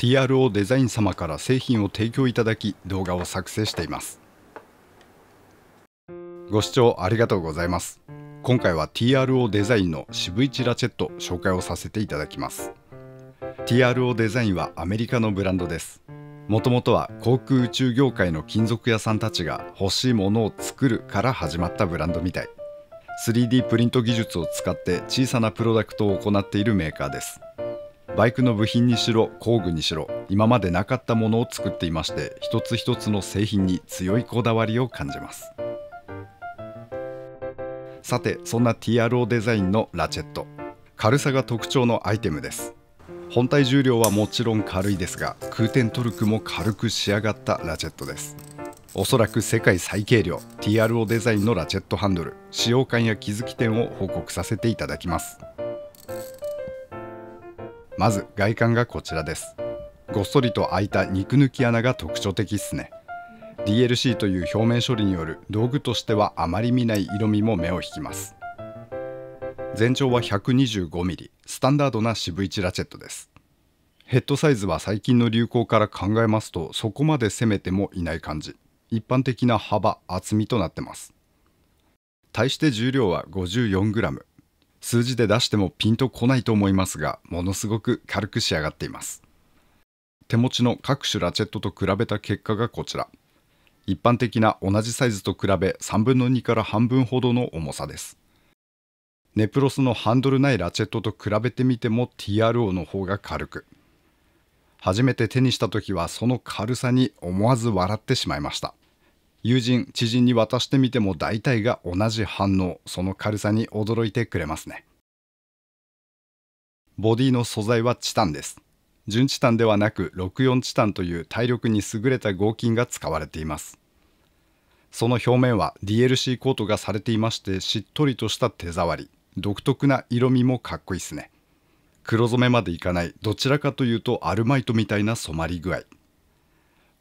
TRO デザイン様から製品を提供いただき動画を作成していますご視聴ありがとうございます今回は TRO デザインの渋市ラチェット紹介をさせていただきます TRO デザインはアメリカのブランドですもともとは航空宇宙業界の金属屋さんたちが欲しいものを作るから始まったブランドみたい 3D プリント技術を使って小さなプロダクトを行っているメーカーですバイクの部品にしろ工具にしろ今までなかったものを作っていまして一つ一つの製品に強いこだわりを感じますさてそんな TRO デザインのラチェット軽さが特徴のアイテムです本体重量はもちろん軽いですが空転トルクも軽く仕上がったラチェットですおそらく世界最軽量 TRO デザインのラチェットハンドル使用感や気づき点を報告させていただきますまず外観がこちらですごっそりと開いた肉抜き穴が特徴的っすね DLC という表面処理による道具としてはあまり見ない色味も目を引きます全長は 125mm スタンダードな渋1ラチェットですヘッドサイズは最近の流行から考えますとそこまで攻めてもいない感じ一般的な幅厚みとなってます対して重量は 54g 数字で出してもピンとこないと思いますが、ものすごく軽く仕上がっています。手持ちの各種ラチェットと比べた結果がこちら。一般的な同じサイズと比べ3分の2から半分ほどの重さです。ネプロスのハンドルないラチェットと比べてみても TRO の方が軽く。初めて手にした時はその軽さに思わず笑ってしまいました。友人知人に渡してみても大体が同じ反応その軽さに驚いてくれますねボディの素材はチタンです純チタンではなく64チタンという体力に優れた合金が使われていますその表面は DLC コートがされていましてしっとりとした手触り独特な色味もかっこいいっすね黒染めまでいかないどちらかというとアルマイトみたいな染まり具合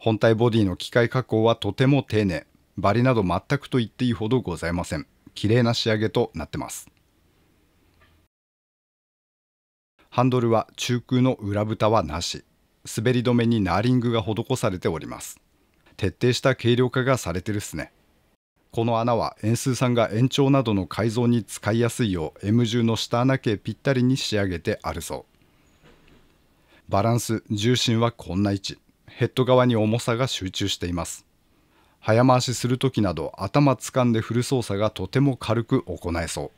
本体ボディの機械加工はとても丁寧バリなど全くと言っていいほどございません綺麗な仕上げとなってますハンドルは中空の裏蓋はなし滑り止めにナーリングが施されております徹底した軽量化がされてるっすねこの穴は円数さんが延長などの改造に使いやすいよう M 1 0の下穴径ぴったりに仕上げてあるそうバランス重心はこんな位置ヘッド側に重さが集中しています。早回しする時など頭掴んで振る操作がとても軽く行えそう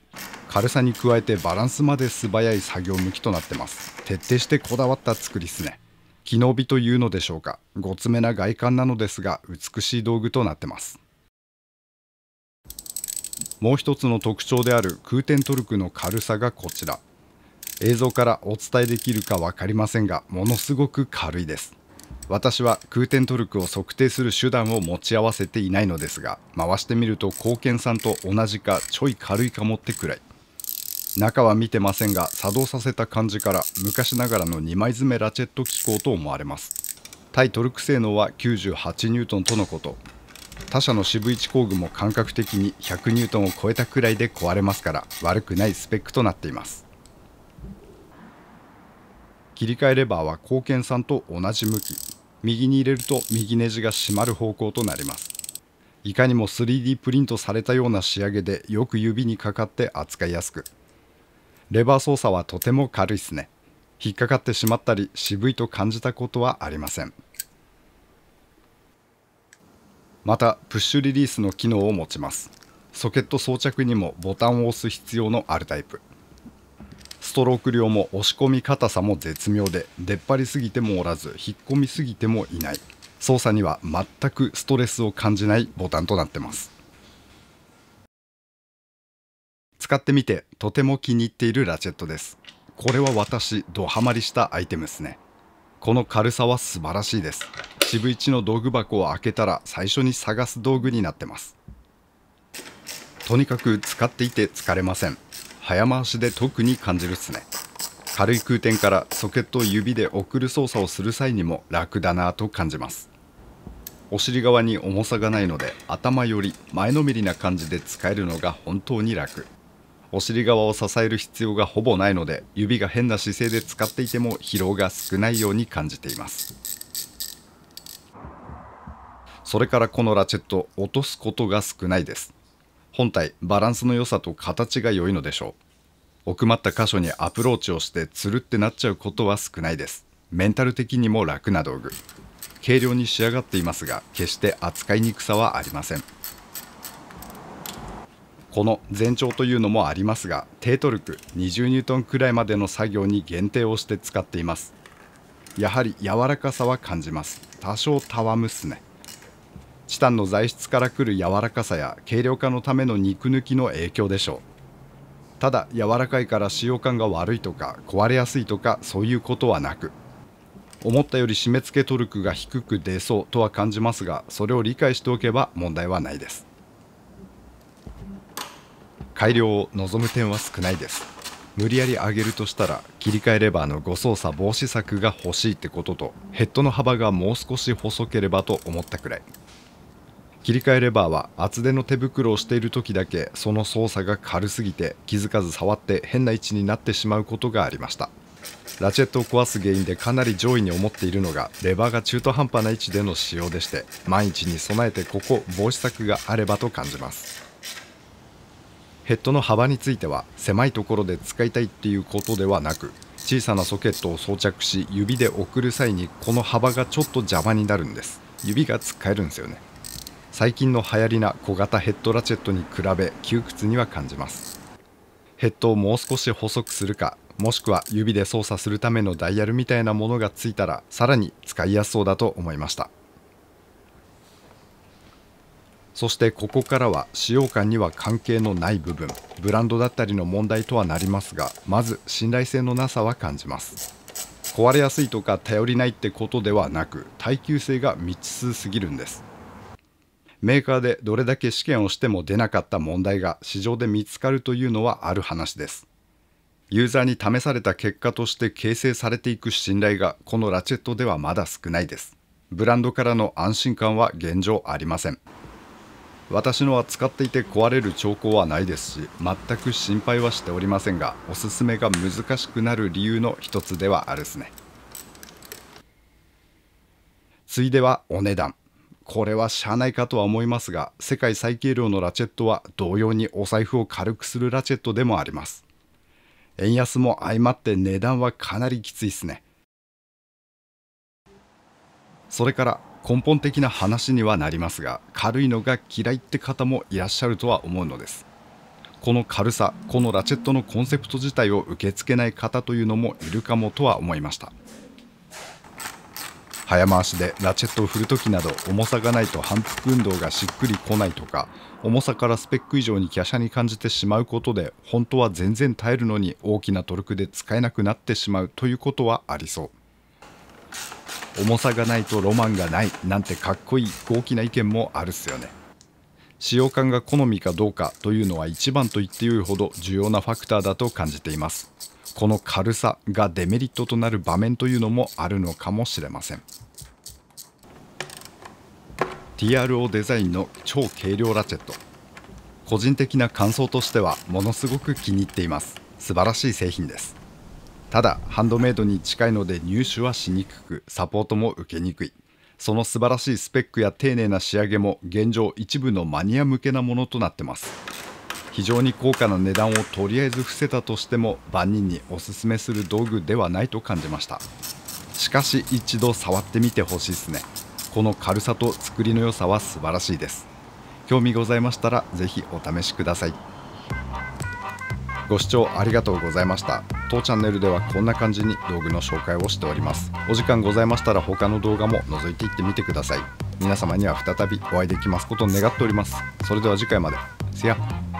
軽さに加えてバランスまで素早い作業向きとなってます徹底してこだわった作りっすね機能美というのでしょうかごつめな外観なのですが美しい道具となってますもう一つの特徴である空転トルクの軽さがこちら映像からお伝えできるか分かりませんがものすごく軽いです私は空転トルクを測定する手段を持ち合わせていないのですが回してみると貢献さんと同じかちょい軽いかもってくらい中は見てませんが作動させた感じから昔ながらの2枚詰めラチェット機構と思われます対トルク性能は9 8ンとのこと他社の渋一工具も感覚的に1 0 0ンを超えたくらいで壊れますから悪くないスペックとなっています切り替えレバーは貢献さんと同じ向き右に入れると右ネジが締まる方向となりますいかにも 3D プリントされたような仕上げでよく指にかかって扱いやすくレバー操作はとても軽いですね引っかかってしまったり渋いと感じたことはありませんまたプッシュリリースの機能を持ちますソケット装着にもボタンを押す必要のあるタイプストローク量も押し込み硬さも絶妙で出っ張りすぎてもおらず引っ込みすぎてもいない操作には全くストレスを感じないボタンとなってます使ってみてとても気に入っているラチェットですこれは私ドハマりしたアイテムですねこの軽さは素晴らしいです渋一の道具箱を開けたら最初に探す道具になってますとにかく使っていて疲れません早回しで特に感じるっすね軽い空転からソケットを指で送る操作をする際にも楽だなと感じますお尻側に重さがないので頭より前のめりな感じで使えるのが本当に楽お尻側を支える必要がほぼないので指が変な姿勢で使っていても疲労が少ないように感じていますそれからこのラチェット落とすことが少ないです本体バランスの良さと形が良いのでしょう奥まった箇所にアプローチをしてつるってなっちゃうことは少ないですメンタル的にも楽な道具軽量に仕上がっていますが決して扱いにくさはありませんこの全長というのもありますが低トルク2 0ニュートンくらいまでの作業に限定をして使っていますやはり柔らかさは感じます多少たわむすねチタンの材質からくる柔らかさや軽量化のための肉抜きの影響でしょうただ柔らかいから使用感が悪いとか壊れやすいとかそういうことはなく思ったより締め付けトルクが低く出そうとは感じますがそれを理解しておけば問題はないです改良を望む点は少ないです無理やり上げるとしたら切り替えレバーの誤操作防止策が欲しいってこととヘッドの幅がもう少し細ければと思ったくらい切り替えレバーは厚手の手袋をしている時だけその操作が軽すぎて気づかず触って変な位置になってしまうことがありましたラチェットを壊す原因でかなり上位に思っているのがレバーが中途半端な位置での使用でして万一に備えてここ防止策があればと感じますヘッドの幅については狭いところで使いたいっていうことではなく小さなソケットを装着し指で送る際にこの幅がちょっと邪魔になるんです指が使えるんですよね最近の流行りな小型ヘッドラチェットに比べ窮屈には感じますヘッドをもう少し細くするかもしくは指で操作するためのダイヤルみたいなものがついたらさらに使いやすそうだと思いましたそしてここからは使用感には関係のない部分ブランドだったりの問題とはなりますがまず信頼性のなさは感じます壊れやすいとか頼りないってことではなく耐久性が未知数すぎるんですメーカーでどれだけ試験をしても出なかった問題が市場で見つかるというのはある話です。ユーザーに試された結果として形成されていく信頼がこのラチェットではまだ少ないです。ブランドからの安心感は現状ありません。私のは使っていて壊れる兆候はないですし全く心配はしておりませんがおすすめが難しくなる理由の一つではあるですねついではお値段これはしゃあないかとは思いますが世界最軽量のラチェットは同様にお財布を軽くするラチェットでもあります円安も相まって値段はかなりきついっすねそれから根本的な話にはなりますが軽いのが嫌いって方もいらっしゃるとは思うのですこの軽さこのラチェットのコンセプト自体を受け付けない方というのもいるかもとは思いました早回しでラチェットを振るときなど重さがないと反復運動がしっくりこないとか重さからスペック以上に華奢に感じてしまうことで本当は全然耐えるのに大きなトルクで使えなくなってしまうということはありそう重さがないとロマンがないなんてかっこいい大きな意見もあるっすよね使用感が好みかどうかというのは一番と言ってよいほど重要なファクターだと感じていますこの軽さがデメリットとなる場面というのもあるのかもしれません TRO デザインの超軽量ラチェット個人的な感想としてはものすごく気に入っています素晴らしい製品ですただハンドメイドに近いので入手はしにくくサポートも受けにくいその素晴らしいスペックや丁寧な仕上げも現状一部のマニア向けなものとなってます非常に高価な値段をとりあえず伏せたとしても万人におすすめする道具ではないと感じましたしかし一度触ってみてほしいですねこの軽さと作りの良さは素晴らしいです興味ございましたらぜひお試しくださいご視聴ありがとうございました当チャンネルではこんな感じに道具の紹介をしておりますお時間ございましたら他の動画も覗いていってみてください皆様には再びお会いできますことを願っておりますそれでは次回までせやっ